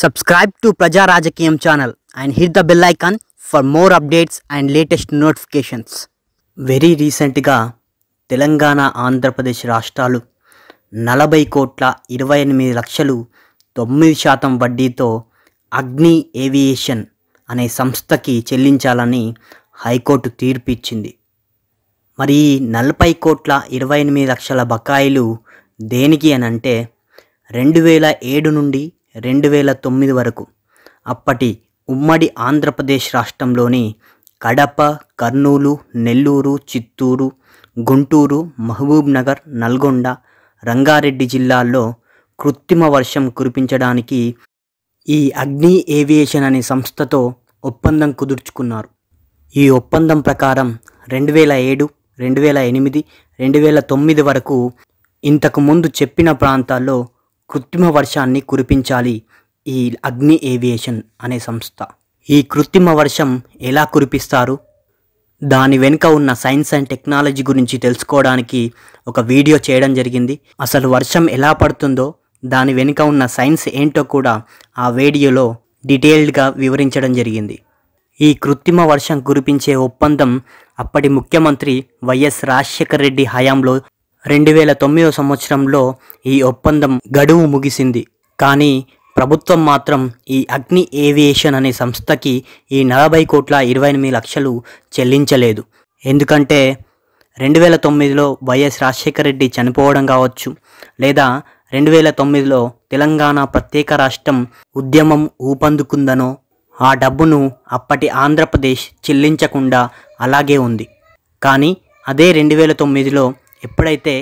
subscribe to Praja Rajakeeyam channel and hit the bell icon for more updates and latest notifications very రీసెంట్గా తెలంగాణ ఆంధ్రప్రదేశ్ రాష్ట్రాలు నలభై కోట్ల ఇరవై ఎనిమిది లక్షలు తొమ్మిది శాతం వడ్డీతో అగ్ని ఏవియేషన్ అనే సంస్థకి చెల్లించాలని హైకోర్టు తీర్పు ఇచ్చింది మరి నలభై కోట్ల ఇరవై ఎనిమిది లక్షల బకాయిలు దేనికి అని అంటే రెండు వేల ఏడు నుండి రెండు వేల తొమ్మిది వరకు అప్పటి ఉమ్మడి ఆంధ్రప్రదేశ్ రాష్ట్రంలోని కడప కర్నూలు నెల్లూరు చిత్తూరు గుంటూరు మహబూబ్నగర్ నల్గొండ రంగారెడ్డి జిల్లాల్లో కృత్రిమ వర్షం కురిపించడానికి ఈ అగ్ని ఏవియేషన్ అనే సంస్థతో ఒప్పందం కుదుర్చుకున్నారు ఈ ఒప్పందం ప్రకారం రెండు వేల ఏడు రెండు వేల ఎనిమిది రెండు వేల తొమ్మిది వరకు ఇంతకుముందు చెప్పిన ప్రాంతాల్లో కృత్రిమ వర్షాన్ని కురిపించాలి ఈ అగ్ని ఏవియేషన్ అనే సంస్థ ఈ కృత్రిమ వర్షం ఎలా కురిపిస్తారు దాని వెనుక ఉన్న సైన్స్ అండ్ టెక్నాలజీ గురించి తెలుసుకోవడానికి ఒక వీడియో చేయడం జరిగింది అసలు వర్షం ఎలా పడుతుందో దాని వెనుక ఉన్న సైన్స్ ఏంటో కూడా ఆ వీడియోలో డీటెయిల్డ్గా వివరించడం జరిగింది ఈ కృత్రిమ వర్షం కురిపించే ఒప్పందం అప్పటి ముఖ్యమంత్రి వైఎస్ రాజశేఖర రెడ్డి హయాంలో రెండు వేల తొమ్మిదో సంవత్సరంలో ఈ ఒప్పందం గడువు ముగిసింది కానీ ప్రభుత్వం మాత్రం ఈ అగ్ని ఏవియేషన్ అనే సంస్థకి ఈ నలభై కోట్ల ఇరవై ఎనిమిది లక్షలు చెల్లించలేదు ఎందుకంటే రెండు వేల తొమ్మిదిలో వైఎస్ రాజశేఖర రెడ్డి చనిపోవడం కావచ్చు లేదా రెండు వేల తొమ్మిదిలో తెలంగాణ ప్రత్యేక రాష్ట్రం ఉద్యమం ఊపందుకుందనో ఆ డబ్బును అప్పటి ఆంధ్రప్రదేశ్ చెల్లించకుండా అలాగే ఉంది కానీ అదే రెండు వేల తొమ్మిదిలో ఎప్పుడైతే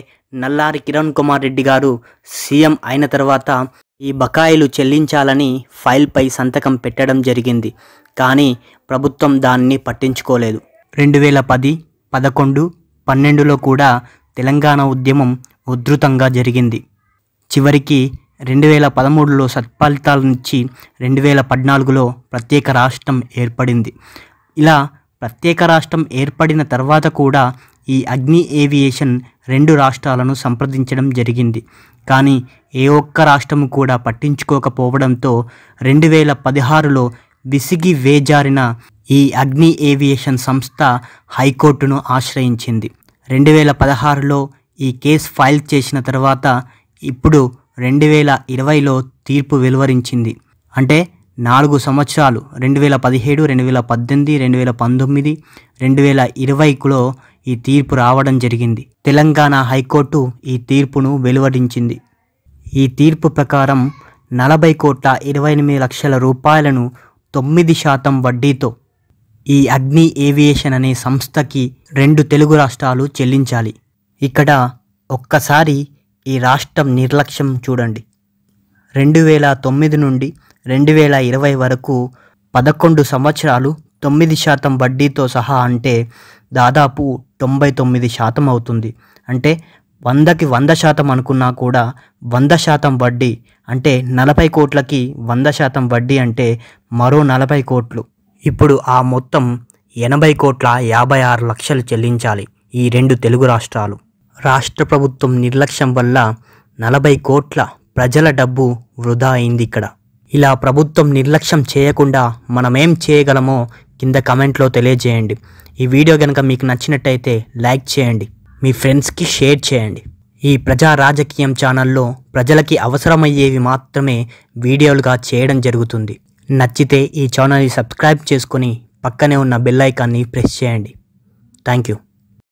నల్లారి కిరణ్ కుమార్ రెడ్డి గారు సీఎం అయిన తర్వాత ఈ బకాయిలు చెల్లించాలని ఫైల్పై సంతకం పెట్టడం జరిగింది కానీ ప్రభుత్వం దాన్ని పట్టించుకోలేదు రెండు వేల పది పదకొండు పన్నెండులో కూడా తెలంగాణ ఉద్యమం ఉధృతంగా జరిగింది చివరికి రెండు వేల పదమూడులో సత్ఫలితాల నుంచి రెండు వేల పద్నాలుగులో ప్రత్యేక రాష్ట్రం ఏర్పడింది ఇలా ప్రత్యేక రాష్ట్రం ఏర్పడిన తర్వాత కూడా ఈ అగ్ని ఏవియేషన్ రెండు రాష్ట్రాలను సంప్రదించడం జరిగింది కానీ ఏ ఒక్క రాష్ట్రము కూడా పట్టించుకోకపోవడంతో రెండు వేల పదహారులో విసిగి వేజారిన ఈ అగ్ని ఏవియేషన్ సంస్థ హైకోర్టును ఆశ్రయించింది రెండు వేల పదహారులో ఈ కేసు ఫైల్ చేసిన తర్వాత ఇప్పుడు రెండు వేల ఇరవైలో తీర్పు వెలువరించింది అంటే నాలుగు సంవత్సరాలు రెండు వేల పదిహేడు రెండు వేల పద్దెనిమిది రెండు వేల పంతొమ్మిది రెండు వేల ఇరవైలో ఈ తీర్పు రావడం జరిగింది తెలంగాణ హైకోర్టు ఈ తీర్పును వెలువరించింది ఈ తీర్పు ప్రకారం నలభై కోట్ల ఇరవై ఎనిమిది లక్షల రూపాయలను తొమ్మిది శాతం వడ్డీతో ఈ అగ్ని ఏవియేషన్ అనే సంస్థకి రెండు తెలుగు రాష్ట్రాలు చెల్లించాలి ఇక్కడ ఒక్కసారి ఈ రాష్ట్రం నిర్లక్ష్యం చూడండి రెండు వేల తొమ్మిది నుండి రెండు వేల ఇరవై వరకు పదకొండు సంవత్సరాలు తొమ్మిది శాతం వడ్డీతో సహా అంటే దాదాపు తొంభై తొమ్మిది శాతం అవుతుంది అంటే వందకి వంద శాతం అనుకున్నా కూడా వంద శాతం వడ్డీ అంటే నలభై కోట్లకి వంద శాతం వడ్డీ అంటే మరో నలభై కోట్లు ఇప్పుడు ఆ మొత్తం ఎనభై కోట్ల యాభై ఆరు లక్షలు చెల్లించాలి ఈ రెండు తెలుగు రాష్ట్రాలు రాష్ట్ర ప్రభుత్వం నిర్లక్ష్యం వల్ల నలభై కోట్ల ప్రజల డబ్బు వృధా అయింది ఇక్కడ ఇలా ప్రభుత్వం నిర్లక్ష్యం చేయకుండా మనమేం చేయగలమో కింద కమెంట్లో తెలియజేయండి ఈ వీడియో కనుక మీకు నచ్చినట్టయితే లైక్ చేయండి మీ ఫ్రెండ్స్కి షేర్ చేయండి ఈ ప్రజా రాజకీయం ఛానల్లో ప్రజలకి అవసరమయ్యేవి మాత్రమే వీడియోలుగా చేయడం జరుగుతుంది నచ్చితే ఈ ఛానల్ని సబ్స్క్రైబ్ చేసుకుని పక్కనే ఉన్న బెల్లైకాన్ని ఐకాన్ని ప్రెస్ చేయండి థ్యాంక్ యూ